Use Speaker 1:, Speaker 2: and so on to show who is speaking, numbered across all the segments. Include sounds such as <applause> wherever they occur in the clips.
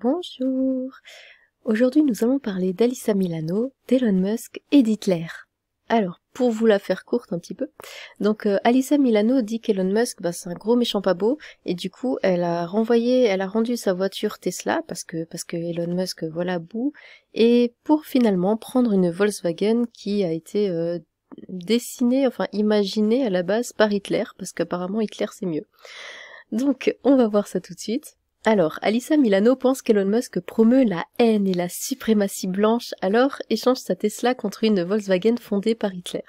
Speaker 1: Bonjour Aujourd'hui nous allons parler d'Alissa Milano, d'Elon Musk et d'Hitler. Alors, pour vous la faire courte un petit peu, donc euh, Milano dit qu'Elon Musk, bah, c'est un gros méchant pas beau, et du coup, elle a renvoyé, elle a rendu sa voiture Tesla parce que parce que Elon Musk, euh, voilà, bout, et pour finalement prendre une Volkswagen qui a été euh, dessinée, enfin imaginée à la base par Hitler, parce qu'apparemment Hitler c'est mieux. Donc, on va voir ça tout de suite. Alors, Alissa Milano pense qu'Elon Musk promeut la haine et la suprématie blanche, alors échange sa Tesla contre une Volkswagen fondée par Hitler.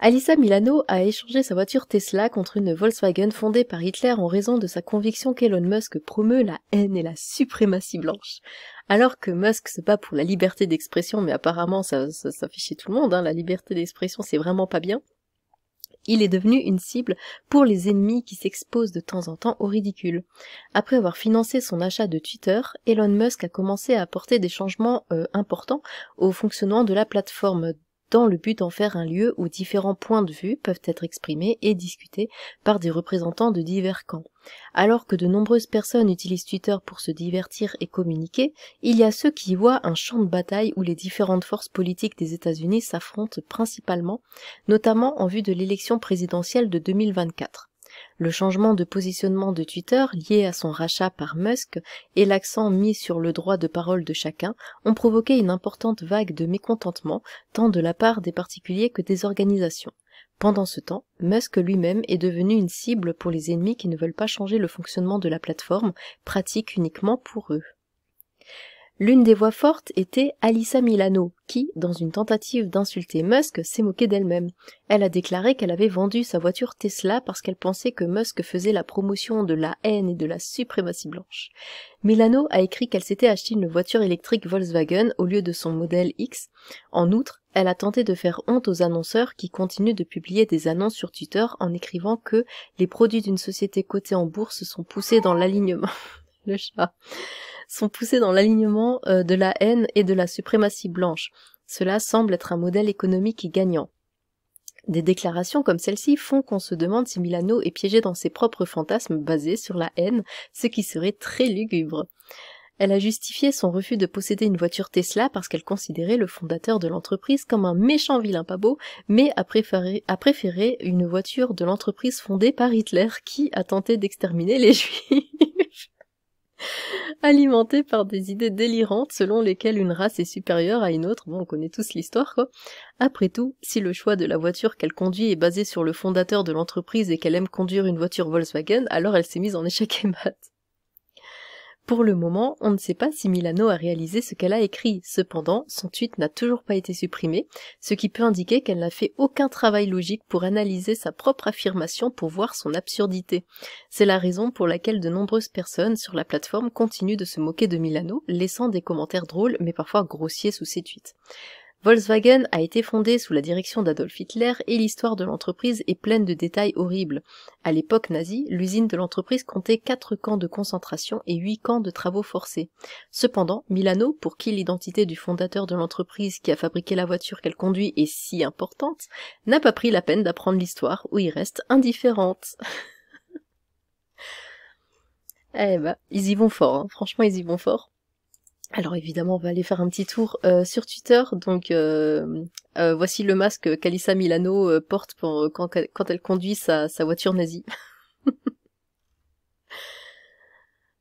Speaker 1: Alissa Milano a échangé sa voiture Tesla contre une Volkswagen fondée par Hitler en raison de sa conviction qu'Elon Musk promeut la haine et la suprématie blanche. Alors que Musk se bat pour la liberté d'expression, mais apparemment ça, ça, tout le monde, hein, la liberté d'expression c'est vraiment pas bien. Il est devenu une cible pour les ennemis qui s'exposent de temps en temps au ridicule. Après avoir financé son achat de Twitter, Elon Musk a commencé à apporter des changements euh, importants au fonctionnement de la plateforme dans le but d'en faire un lieu où différents points de vue peuvent être exprimés et discutés par des représentants de divers camps. Alors que de nombreuses personnes utilisent Twitter pour se divertir et communiquer, il y a ceux qui y voient un champ de bataille où les différentes forces politiques des États-Unis s'affrontent principalement, notamment en vue de l'élection présidentielle de 2024. Le changement de positionnement de Twitter lié à son rachat par Musk et l'accent mis sur le droit de parole de chacun ont provoqué une importante vague de mécontentement tant de la part des particuliers que des organisations. Pendant ce temps, Musk lui-même est devenu une cible pour les ennemis qui ne veulent pas changer le fonctionnement de la plateforme, pratique uniquement pour eux. L'une des voix fortes était Alissa Milano, qui, dans une tentative d'insulter Musk, s'est moquée d'elle-même. Elle a déclaré qu'elle avait vendu sa voiture Tesla parce qu'elle pensait que Musk faisait la promotion de la haine et de la suprématie blanche. Milano a écrit qu'elle s'était acheté une voiture électrique Volkswagen au lieu de son modèle X. En outre, elle a tenté de faire honte aux annonceurs qui continuent de publier des annonces sur Twitter en écrivant que les produits d'une société cotée en bourse sont poussés dans l'alignement. <laughs> Le chat sont poussés dans l'alignement euh, de la haine et de la suprématie blanche. Cela semble être un modèle économique et gagnant. Des déclarations comme celle-ci font qu'on se demande si Milano est piégé dans ses propres fantasmes basés sur la haine, ce qui serait très lugubre. Elle a justifié son refus de posséder une voiture Tesla parce qu'elle considérait le fondateur de l'entreprise comme un méchant vilain pas beau, mais a préféré, a préféré une voiture de l'entreprise fondée par Hitler qui a tenté d'exterminer les <laughs> juifs. <laughs> alimentée par des idées délirantes selon lesquelles une race est supérieure à une autre, bon on connaît tous l'histoire quoi. Après tout, si le choix de la voiture qu'elle conduit est basé sur le fondateur de l'entreprise et qu'elle aime conduire une voiture Volkswagen, alors elle s'est mise en échec et mat. Pour le moment, on ne sait pas si Milano a réalisé ce qu'elle a écrit. Cependant, son tweet n'a toujours pas été supprimé, ce qui peut indiquer qu'elle n'a fait aucun travail logique pour analyser sa propre affirmation pour voir son absurdité. C'est la raison pour laquelle de nombreuses personnes sur la plateforme continuent de se moquer de Milano, laissant des commentaires drôles mais parfois grossiers sous ses tweets. Volkswagen a été fondée sous la direction d'Adolf Hitler et l'histoire de l'entreprise est pleine de détails horribles. À l'époque nazie, l'usine de l'entreprise comptait quatre camps de concentration et huit camps de travaux forcés. Cependant, Milano, pour qui l'identité du fondateur de l'entreprise qui a fabriqué la voiture qu'elle conduit est si importante, n'a pas pris la peine d'apprendre l'histoire où il reste indifférente. <laughs> eh ben, ils y vont fort, hein. franchement ils y vont fort. Alors évidemment, on va aller faire un petit tour euh, sur Twitter. Donc euh, euh, voici le masque qu'Alissa Milano porte quand, elle conduit sa, voiture nazie. <laughs>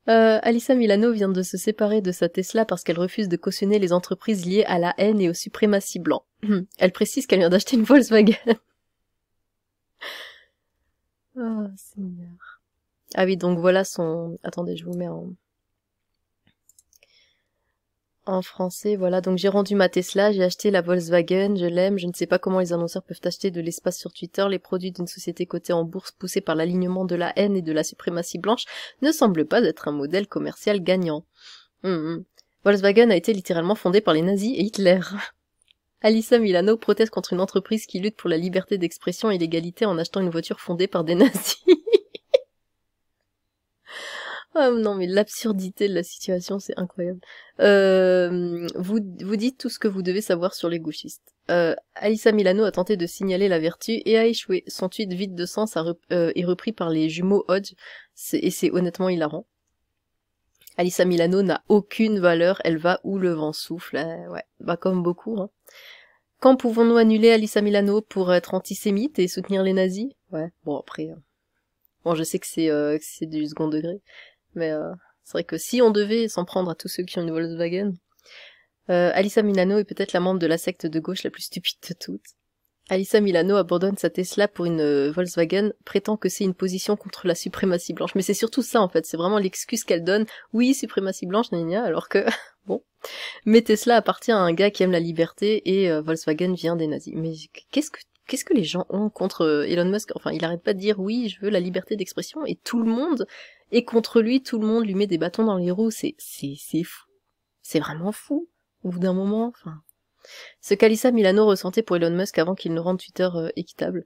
Speaker 1: Alissa Milano vient de se séparer de sa Tesla parce qu'elle refuse de cautionner les entreprises liées à la haine et aux suprématies blanc. <clears throat> elle précise qu'elle vient d'acheter une Volkswagen. oh, <laughs> Seigneur. Ah oui, donc voilà son... Attendez, je vous mets en en français, voilà. Donc j'ai rendu ma Tesla, j'ai acheté la Volkswagen, je l'aime. Je ne sais pas comment les annonceurs peuvent acheter de l'espace sur Twitter. Les produits d'une société cotée en bourse poussée par l'alignement de la haine et de la suprématie blanche ne semblent pas être un modèle commercial gagnant. Hum, hum. Volkswagen a été littéralement fondée par les nazis et Hitler. <laughs> Alissa Milano proteste contre une entreprise qui lutte pour la liberté d'expression et l'égalité en achetant une voiture fondée par des <laughs> nazis. Ah, non, mais l'absurdité de la situation, c'est incroyable. Euh, vous, dites tout ce que vous devez savoir sur les gauchistes. Euh, Alissa Milano a tenté de signaler la vertu et a échoué. Son tweet vide de sens euh, est repris par les jumeaux Hodge, et c'est honnêtement hilarant. Alissa Milano n'a aucune valeur, elle va où le vent souffle, ouais, bah comme beaucoup. Hein. Quand pouvons-nous annuler Alissa Milano pour être antisémite et soutenir les nazis Ouais, bon après... Bon, je sais que c'est du second degré. Mais euh, c'est vrai que si on devait s'en prendre à tous ceux qui ont une Volkswagen, euh, Alissa Milano est peut-être la membre de la secte de gauche la plus stupide de toutes. Alissa Milano abandonne sa Tesla pour une euh, Volkswagen, prétend que c'est une position contre la suprématie blanche. Mais c'est surtout ça en fait, c'est vraiment l'excuse qu'elle donne. Oui, suprématie blanche, gna, alors que <laughs> bon. Mais Tesla appartient à un gars qui aime la liberté et euh, Volkswagen vient des nazis. Mais qu'est-ce que qu'est-ce que les gens ont contre euh, Elon Musk Enfin, il arrête pas de dire oui, je veux la liberté d'expression, et tout le monde est contre lui, tout le monde lui met des bâtons dans les roues, c'est, c'est, fou. C'est vraiment fou, au bout d'un moment, enfin. Ce qu'Alissa Milano ressentait pour Elon Musk avant qu'il ne rende Twitter euh, équitable.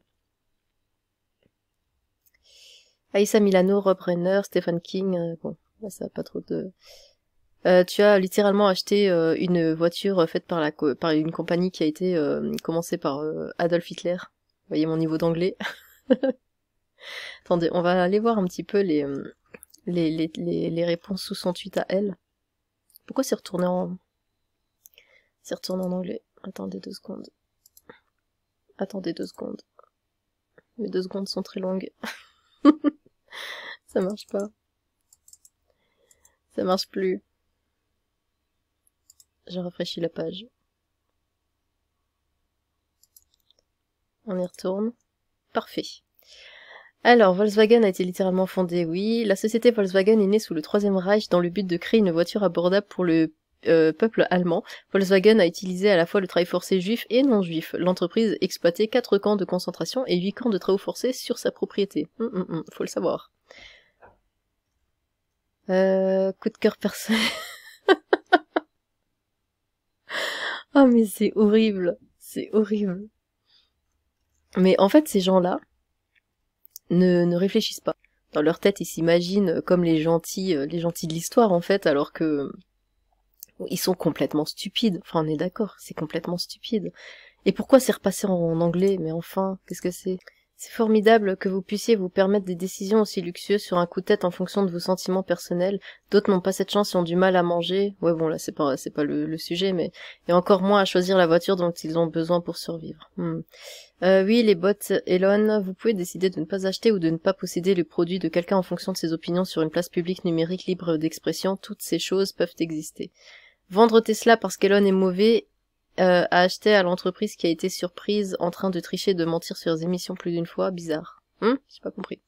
Speaker 1: Alissa Milano, Rob Reiner, Stephen King, euh, bon, là ça n'a pas trop de... Euh, tu as littéralement acheté euh, une voiture euh, faite par, la par une compagnie qui a été commencée par Adolf Hitler. voyez mon niveau d'anglais. <laughs> Attendez, on va aller voir un petit peu les, les, réponses sous son tweet à elle. Pourquoi c'est retourné en... C'est retourné en anglais. Attendez deux secondes. Attendez deux secondes. Mes deux secondes sont très longues. <laughs> Ça marche pas. Ça marche plus. Je rafraîchis la page. On y retourne. Parfait. Alors, Volkswagen a été littéralement fondée, oui. La société Volkswagen est née sous le Troisième Reich dans le but de créer une voiture abordable pour le euh, peuple allemand. Volkswagen a utilisé à la fois le travail forcé juif et non juif. L'entreprise exploitait quatre camps de concentration et huit camps de travaux forcés sur sa propriété. Hum, hum, hum faut le savoir. Euh, coup de cœur personnel. <laughs> Ah mais c'est horrible. C'est horrible. Mais en fait, ces gens-là ne, ne réfléchissent pas. Dans leur tête, ils s'imaginent comme les gentils, euh, les gentils de l'histoire, en fait, alors que ils sont complètement stupides. Enfin, on est d'accord, c'est complètement stupide. Et pourquoi c'est repassé en anglais Mais enfin, qu'est-ce que c'est c'est formidable que vous puissiez vous permettre des décisions aussi luxueuses sur un coup de tête en fonction de vos sentiments personnels. D'autres n'ont pas cette chance et ont du mal à manger. Ouais, bon, là, c'est pas, c'est pas le, sujet, mais, et encore moins à choisir la voiture dont ils ont besoin pour survivre. Hmm. Euh, oui, les bottes Elon, vous pouvez décider de ne pas acheter ou de ne pas posséder le produit de quelqu'un en fonction de ses opinions sur une place publique numérique libre d'expression. Toutes ces choses peuvent exister. Vendre Tesla parce qu'Elon est mauvais euh, a acheté à l'entreprise qui a été surprise en train de tricher et de mentir sur les émissions plus d'une fois. Bizarre. Hum J'ai pas compris.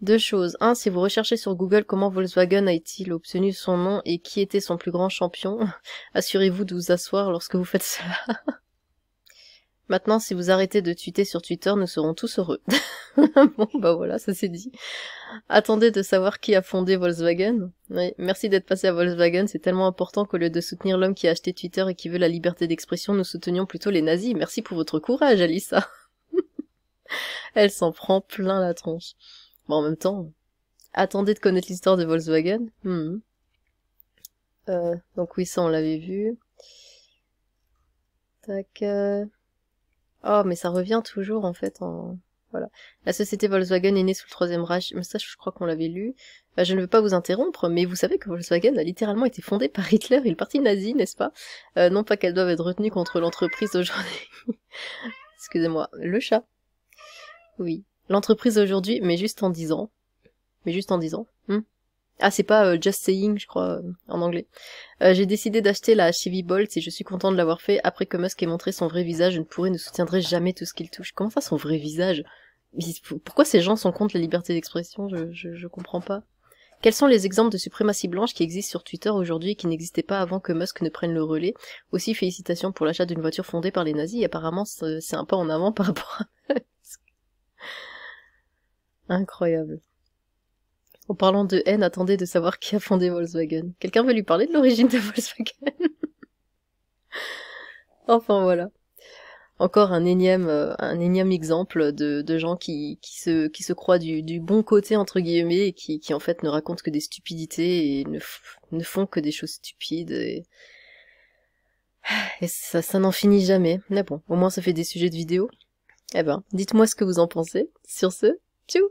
Speaker 1: Deux choses. Un, si vous recherchez sur Google comment Volkswagen a-t-il obtenu son nom et qui était son plus grand champion, <laughs> assurez-vous de vous asseoir lorsque vous faites cela. Maintenant, si vous arrêtez de tweeter sur Twitter, nous serons tous heureux. <laughs> bon, bah voilà, ça c'est dit. Attendez de savoir qui a fondé Volkswagen. merci d'être passé à Volkswagen, c'est tellement important qu'au lieu de soutenir l'homme qui a acheté Twitter et qui veut la liberté d'expression, nous soutenions plutôt les nazis. Merci pour votre courage, Alissa. <laughs> Elle s'en prend plein la tronche. Bon, en même temps, attendez de connaître l'histoire de Volkswagen. Hmm. Euh, donc oui, ça on l'avait vu. Tac. Euh, Oh, mais ça revient toujours en fait en... Voilà. La société Volkswagen est née sous le Troisième Reich, mais ça je crois qu'on l'avait lu. Bah, je ne veux pas vous interrompre, mais vous savez que Volkswagen a littéralement été fondée par Hitler et le parti nazi, n'est-ce pas euh, Non pas qu'elles doivent être retenues contre l'entreprise aujourd'hui. <laughs> Excusez-moi, le chat. Oui, l'entreprise aujourd'hui, mais juste en disant, ans. Mais juste en disant. ans. Hmm. Ah, c'est pas euh, Just Saying, je crois, euh, en anglais. Euh, j'ai décidé d'acheter la Chevy Bolt et je suis content de l'avoir fait. Après que Musk ait montré son vrai visage, je ne pourrai, ne soutiendrai jamais tout ce qu'il touche. Comment ça, son vrai visage Pourquoi ces gens sont contre la liberté d'expression je, je, je, comprends pas. Quels sont les exemples de suprématie blanche qui existent sur Twitter aujourd'hui et qui n'existaient pas avant que Musk ne prenne le relais Aussi, félicitations pour l'achat d'une voiture fondée par les nazis. Apparemment, c'est un pas en avant par rapport à <laughs> Incroyable. En parlant de haine, attendez de savoir qui a fondé Volkswagen. Quelqu'un veut lui parler de l'origine de Volkswagen <laughs> Enfin voilà. Encore un énième, euh, un exemple de, gens qui, qui, se, qui se croient du, bon côté entre guillemets et qui, en fait ne racontent que des stupidités et ne, font que des choses stupides. Et... ça, n'en finit jamais. Mais bon, au moins ça fait des sujets de vidéo. Eh ben, dites-moi ce que vous en pensez. Sur ce, tchou